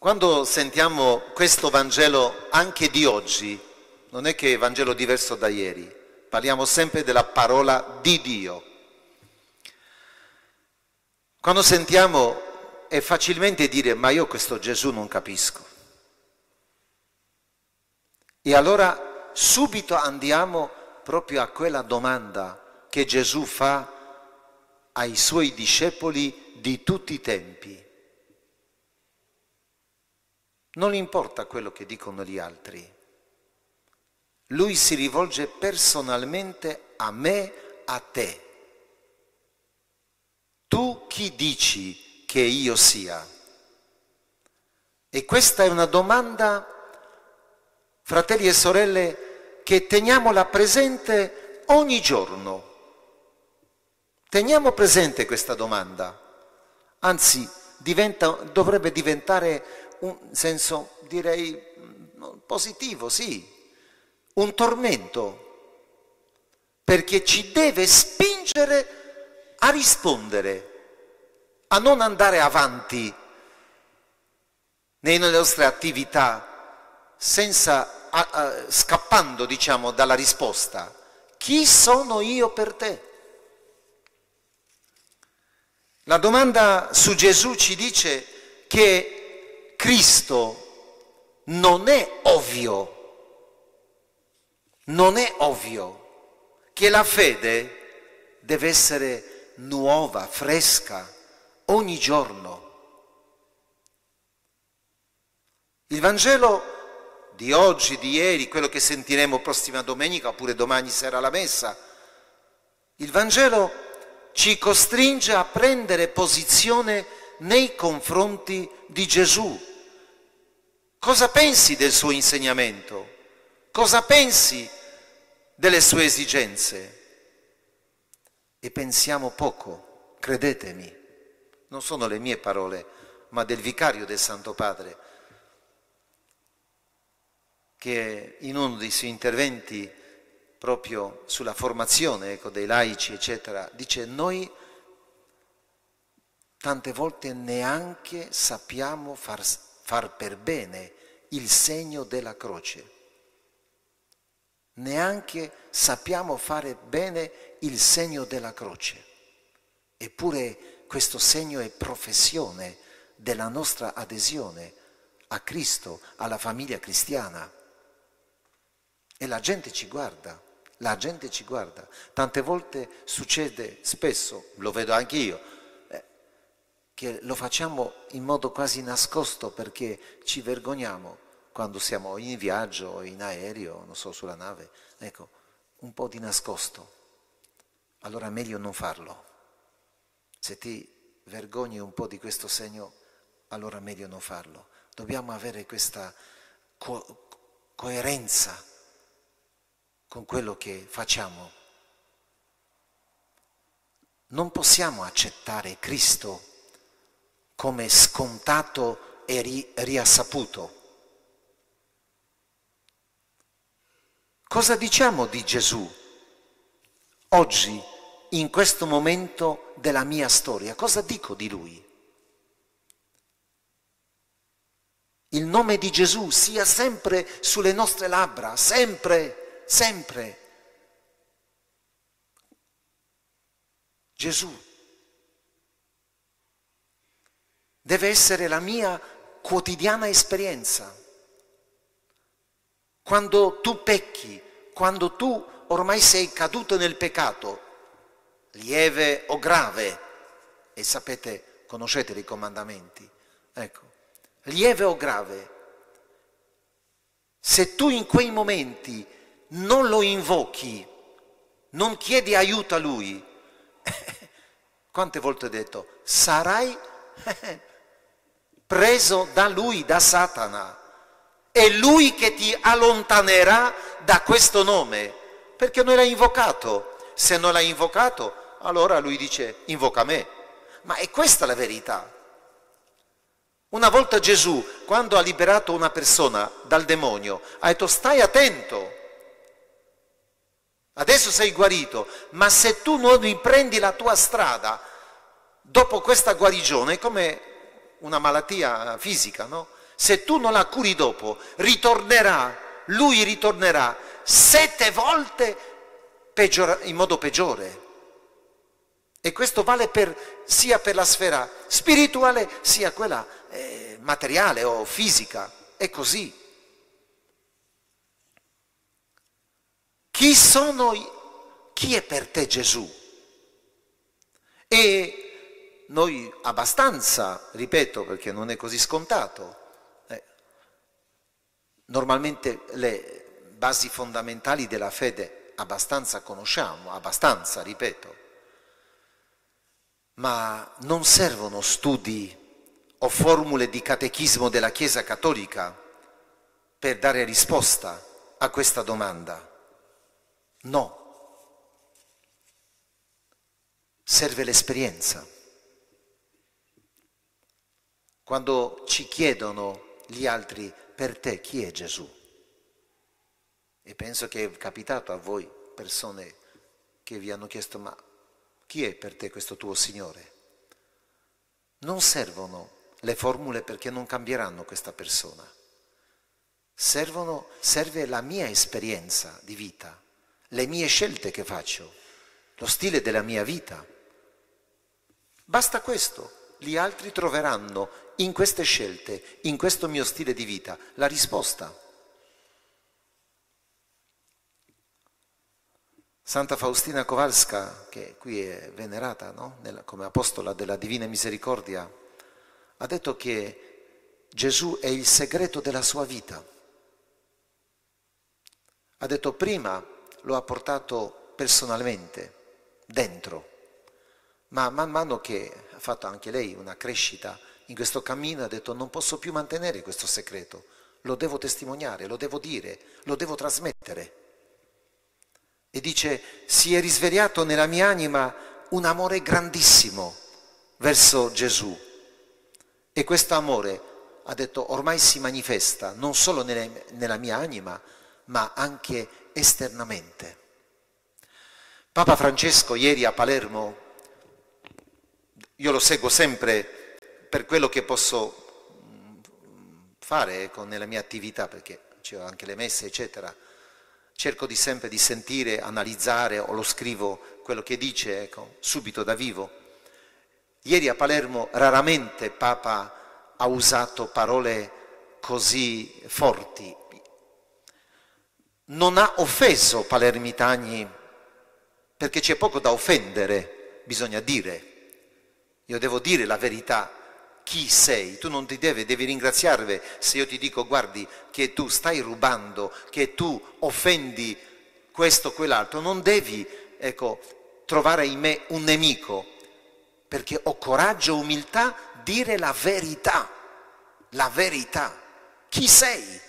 Quando sentiamo questo Vangelo anche di oggi, non è che è Vangelo diverso da ieri, parliamo sempre della parola di Dio. Quando sentiamo è facilmente dire ma io questo Gesù non capisco. E allora subito andiamo proprio a quella domanda che Gesù fa ai suoi discepoli di tutti i tempi. Non importa quello che dicono gli altri. Lui si rivolge personalmente a me, a te. Tu chi dici che io sia? E questa è una domanda, fratelli e sorelle, che teniamola presente ogni giorno. Teniamo presente questa domanda. Anzi, diventa, dovrebbe diventare un senso, direi, mm, positivo, sì, un tormento, perché ci deve spingere a rispondere, a non andare avanti nelle nostre attività senza, scappando, diciamo, dalla risposta. Chi sono io per te? La domanda su Gesù ci dice che Cristo non è ovvio, non è ovvio che la fede deve essere nuova, fresca, ogni giorno. Il Vangelo di oggi, di ieri, quello che sentiremo prossima domenica oppure domani sera la messa, il Vangelo ci costringe a prendere posizione nei confronti di Gesù Cosa pensi del suo insegnamento? Cosa pensi delle sue esigenze? E pensiamo poco, credetemi, non sono le mie parole, ma del vicario del Santo Padre, che in uno dei suoi interventi proprio sulla formazione ecco, dei laici, eccetera, dice noi tante volte neanche sappiamo far far per bene il segno della croce. Neanche sappiamo fare bene il segno della croce. Eppure questo segno è professione della nostra adesione a Cristo, alla famiglia cristiana. E la gente ci guarda, la gente ci guarda. Tante volte succede spesso, lo vedo anch'io, che lo facciamo in modo quasi nascosto perché ci vergogniamo quando siamo in viaggio, in aereo, non so, sulla nave, ecco, un po' di nascosto. Allora meglio non farlo. Se ti vergogni un po' di questo segno, allora meglio non farlo. Dobbiamo avere questa co- coerenza con quello che facciamo. Non possiamo accettare Cristo come scontato e ri- riassaputo. Cosa diciamo di Gesù oggi, in questo momento della mia storia? Cosa dico di lui? Il nome di Gesù sia sempre sulle nostre labbra, sempre, sempre. Gesù, deve essere la mia quotidiana esperienza. Quando tu pecchi, quando tu ormai sei caduto nel peccato, lieve o grave, e sapete, conoscete i comandamenti, ecco, lieve o grave, se tu in quei momenti non lo invochi, non chiedi aiuto a lui, quante volte ho detto, sarai preso da lui, da Satana. È lui che ti allontanerà da questo nome, perché non l'ha invocato. Se non l'ha invocato, allora lui dice, invoca me. Ma è questa la verità. Una volta Gesù, quando ha liberato una persona dal demonio, ha detto stai attento, adesso sei guarito, ma se tu non riprendi la tua strada dopo questa guarigione, come una malattia fisica, no? Se tu non la curi dopo, ritornerà, lui ritornerà sette volte peggiora, in modo peggiore. E questo vale per, sia per la sfera spirituale sia quella eh, materiale o fisica. È così. Chi sono, chi è per te Gesù? E noi abbastanza, ripeto perché non è così scontato, eh, normalmente le basi fondamentali della fede abbastanza conosciamo, abbastanza, ripeto, ma non servono studi o formule di catechismo della Chiesa Cattolica per dare risposta a questa domanda. No. Serve l'esperienza quando ci chiedono gli altri per te chi è Gesù. E penso che è capitato a voi persone che vi hanno chiesto ma chi è per te questo tuo Signore? Non servono le formule perché non cambieranno questa persona. Servono, serve la mia esperienza di vita, le mie scelte che faccio, lo stile della mia vita. Basta questo, gli altri troveranno in queste scelte, in questo mio stile di vita, la risposta. Santa Faustina Kowalska, che qui è venerata no? come apostola della Divina Misericordia, ha detto che Gesù è il segreto della sua vita. Ha detto prima lo ha portato personalmente, dentro, ma man mano che ha fatto anche lei una crescita in questo cammino ha detto non posso più mantenere questo segreto, lo devo testimoniare, lo devo dire, lo devo trasmettere. E dice si è risvegliato nella mia anima un amore grandissimo verso Gesù e questo amore ha detto ormai si manifesta non solo nelle, nella mia anima ma anche esternamente. Papa Francesco ieri a Palermo io lo seguo sempre per quello che posso mm, fare ecco, nella mia attività, perché ho anche le messe, eccetera. Cerco di sempre di sentire, analizzare o lo scrivo quello che dice, ecco, subito da vivo. Ieri a Palermo raramente Papa ha usato parole così forti. Non ha offeso palermitani perché c'è poco da offendere, bisogna dire. Io devo dire la verità, chi sei, tu non ti devi, devi ringraziarvi se io ti dico guardi che tu stai rubando, che tu offendi questo o quell'altro, non devi ecco, trovare in me un nemico, perché ho coraggio, umiltà, dire la verità, la verità. Chi sei?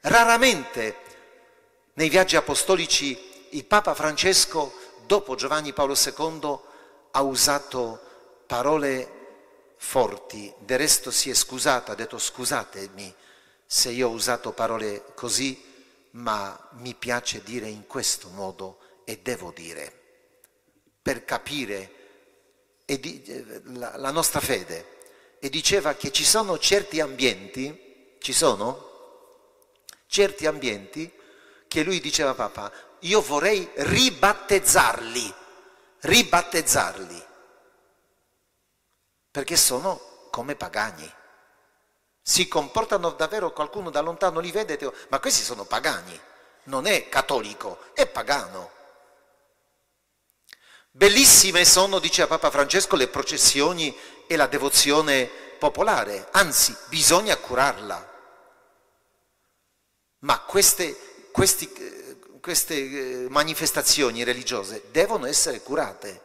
Raramente nei viaggi apostolici il Papa Francesco, dopo Giovanni Paolo II, ha usato parole forti, del resto si è scusata, ha detto scusatemi se io ho usato parole così, ma mi piace dire in questo modo e devo dire, per capire eh, la, la nostra fede. E diceva che ci sono certi ambienti, ci sono certi ambienti che lui diceva papà, io vorrei ribattezzarli, ribattezzarli perché sono come pagani. Si comportano davvero, qualcuno da lontano li vede, ma questi sono pagani, non è cattolico, è pagano. Bellissime sono, diceva Papa Francesco, le processioni e la devozione popolare, anzi bisogna curarla. Ma queste, questi, queste eh, manifestazioni religiose devono essere curate,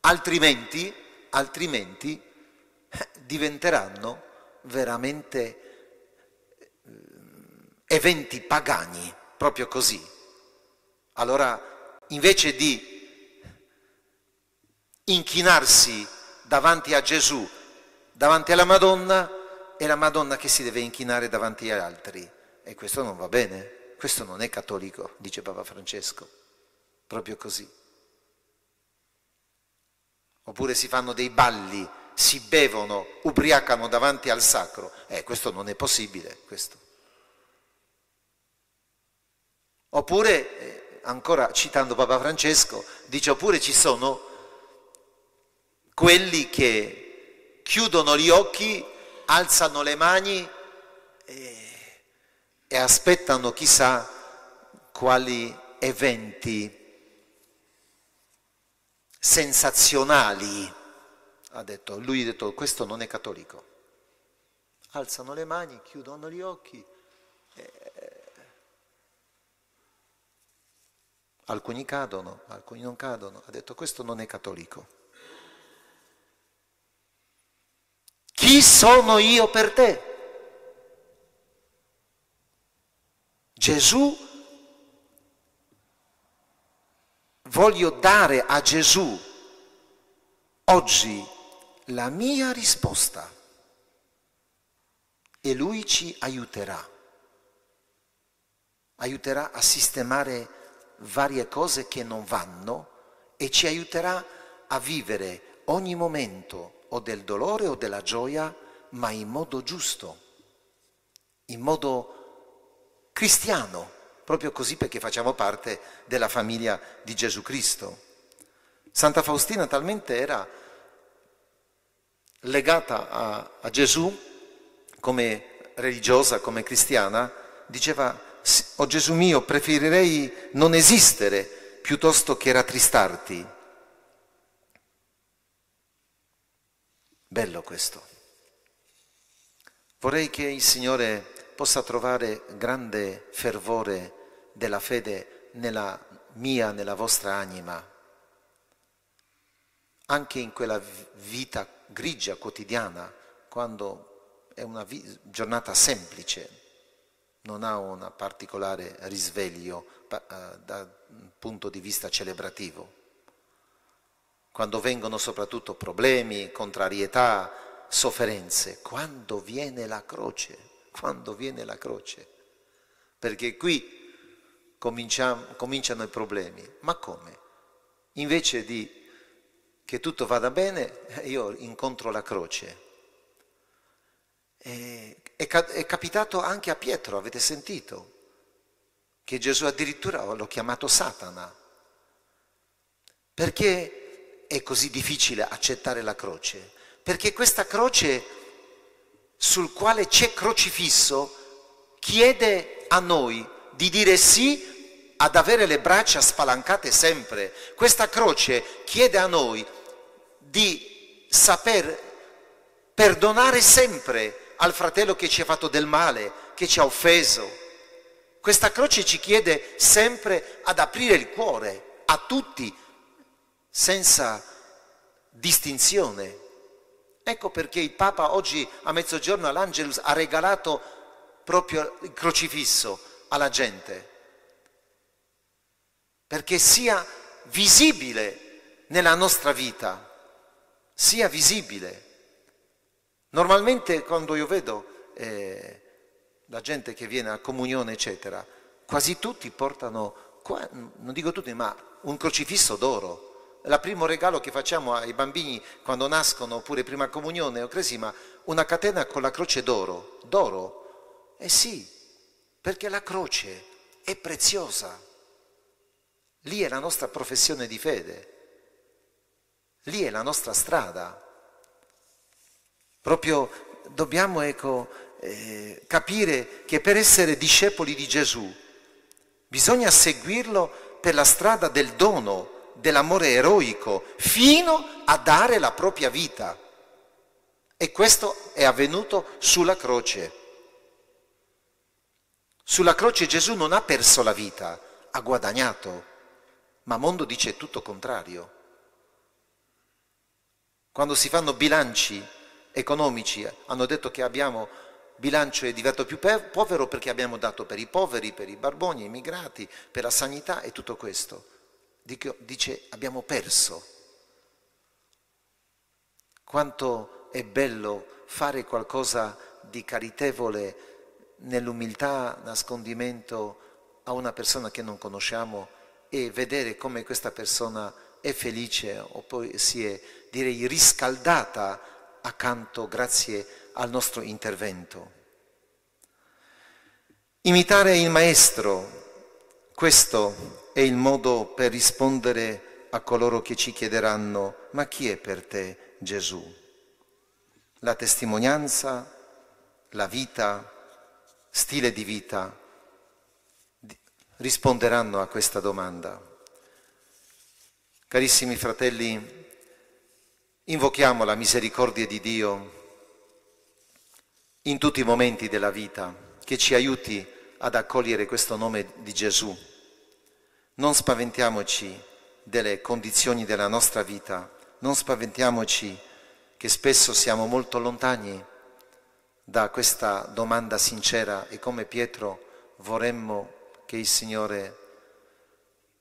altrimenti altrimenti eh, diventeranno veramente eh, eventi pagani, proprio così. Allora, invece di inchinarsi davanti a Gesù, davanti alla Madonna, è la Madonna che si deve inchinare davanti agli altri. E questo non va bene, questo non è cattolico, dice Papa Francesco, proprio così oppure si fanno dei balli, si bevono, ubriacano davanti al sacro. Eh, questo non è possibile, questo. Oppure, eh, ancora citando Papa Francesco, dice oppure ci sono quelli che chiudono gli occhi, alzano le mani e, eh, e aspettano chissà quali eventi sensazionali, ha detto, lui ha detto questo non è cattolico. Alzano le mani, chiudono gli occhi. Eh, alcuni cadono, alcuni non cadono. Ha detto questo non è cattolico. Chi sono io per te? Gesù voglio dare a Gesù oggi la mia risposta e lui ci aiuterà. Aiuterà a sistemare varie cose che non vanno e ci aiuterà a vivere ogni momento o del dolore o della gioia, ma in modo giusto, in modo cristiano proprio così perché facciamo parte della famiglia di Gesù Cristo. Santa Faustina talmente era legata a, a Gesù come religiosa, come cristiana, diceva, oh Gesù mio, preferirei non esistere piuttosto che rattristarti. Bello questo. Vorrei che il Signore possa trovare grande fervore della fede nella mia, nella vostra anima, anche in quella vita grigia quotidiana, quando è una giornata semplice, non ha un particolare risveglio pa- eh, dal punto di vista celebrativo. Quando vengono soprattutto problemi, contrarietà, sofferenze, quando viene la croce, quando viene la croce. Perché qui cominciano i problemi. Ma come? Invece di che tutto vada bene, eh, io incontro la croce. È, è, è capitato anche a Pietro, avete sentito, che Gesù addirittura l'ho chiamato Satana. Perché è così difficile accettare la croce? Perché questa croce sul quale c'è crocifisso chiede a noi di dire sì ad avere le braccia spalancate sempre. Questa croce chiede a noi di saper perdonare sempre al fratello che ci ha fatto del male, che ci ha offeso. Questa croce ci chiede sempre ad aprire il cuore a tutti, senza distinzione. Ecco perché il Papa oggi a mezzogiorno all'Angelus ha regalato proprio il crocifisso, alla gente, perché sia visibile nella nostra vita, sia visibile. Normalmente quando io vedo eh, la gente che viene a comunione, eccetera, quasi tutti portano, qua, non dico tutti, ma un crocifisso d'oro. La primo regalo che facciamo ai bambini quando nascono, oppure prima comunione o cresima, una catena con la croce d'oro, d'oro. Eh sì, perché la croce è preziosa. Lì è la nostra professione di fede, lì è la nostra strada. Proprio dobbiamo ecco, eh, capire che per essere discepoli di Gesù bisogna seguirlo per la strada del dono, dell'amore eroico, fino a dare la propria vita. E questo è avvenuto sulla croce. Sulla croce Gesù non ha perso la vita, ha guadagnato, ma mondo dice tutto contrario. Quando si fanno bilanci economici, hanno detto che abbiamo bilancio è diventato più povero perché abbiamo dato per i poveri, per i barboni, i migrati, per la sanità e tutto questo. dice abbiamo perso. Quanto è bello fare qualcosa di caritevole, nell'umiltà, nascondimento a una persona che non conosciamo e vedere come questa persona è felice o poi si è, direi, riscaldata accanto grazie al nostro intervento. Imitare il Maestro, questo è il modo per rispondere a coloro che ci chiederanno, ma chi è per te Gesù? La testimonianza, la vita, stile di vita risponderanno a questa domanda. Carissimi fratelli, invochiamo la misericordia di Dio in tutti i momenti della vita, che ci aiuti ad accogliere questo nome di Gesù. Non spaventiamoci delle condizioni della nostra vita, non spaventiamoci che spesso siamo molto lontani da questa domanda sincera e come Pietro vorremmo che il Signore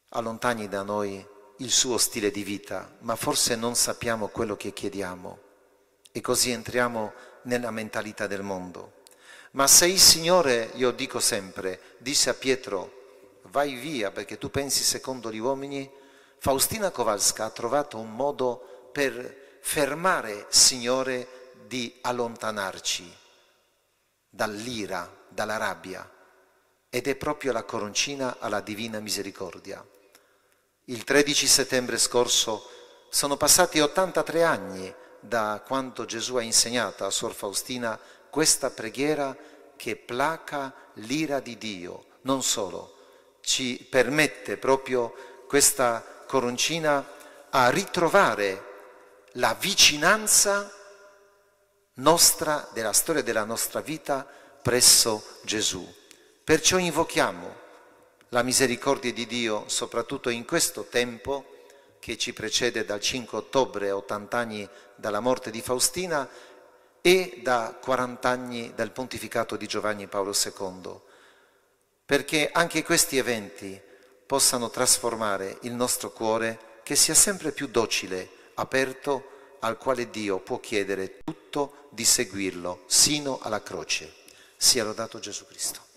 allontani da noi il suo stile di vita, ma forse non sappiamo quello che chiediamo e così entriamo nella mentalità del mondo. Ma se il Signore, io dico sempre, disse a Pietro, vai via perché tu pensi secondo gli uomini, Faustina Kowalska ha trovato un modo per fermare, Signore, di allontanarci dall'ira, dalla rabbia, ed è proprio la coroncina alla divina misericordia. Il 13 settembre scorso sono passati 83 anni da quando Gesù ha insegnato a Suor Faustina questa preghiera che placa l'ira di Dio, non solo, ci permette proprio questa coroncina a ritrovare la vicinanza nostra, della storia della nostra vita presso Gesù. Perciò invochiamo la misericordia di Dio, soprattutto in questo tempo che ci precede dal 5 ottobre, 80 anni dalla morte di Faustina, e da 40 anni dal pontificato di Giovanni Paolo II, perché anche questi eventi possano trasformare il nostro cuore che sia sempre più docile, aperto al quale Dio può chiedere tutto di seguirlo sino alla croce. Sia lodato Gesù Cristo.